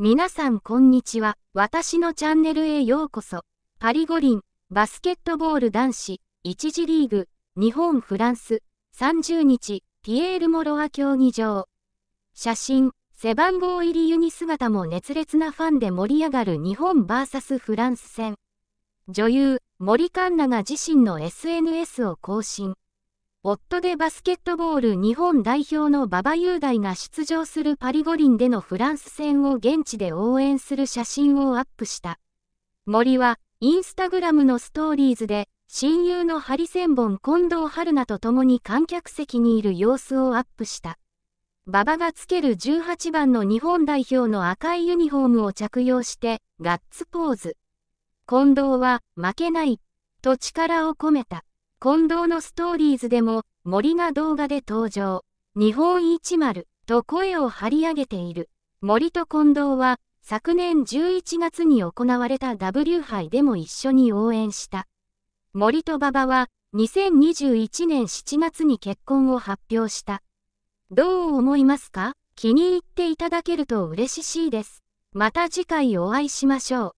皆さんこんにちは。私のチャンネルへようこそ。パリ五輪、バスケットボール男子、1次リーグ、日本フランス、30日、ピエール・モロワ競技場。写真、背番号入りユニ姿も熱烈なファンで盛り上がる日本 VS フランス戦。女優、森カンナが自身の SNS を更新。夫でバスケットボール日本代表の馬場雄大が出場するパリ五輪でのフランス戦を現地で応援する写真をアップした。森は、インスタグラムのストーリーズで、親友のハリセンボン近藤春菜と共に観客席にいる様子をアップした。馬場がつける18番の日本代表の赤いユニフォームを着用して、ガッツポーズ。近藤は、負けない、と力を込めた。近藤のストーリーズでも森が動画で登場。日本一丸と声を張り上げている。森と近藤は昨年11月に行われた W 杯でも一緒に応援した。森と馬場は2021年7月に結婚を発表した。どう思いますか気に入っていただけると嬉しいです。また次回お会いしましょう。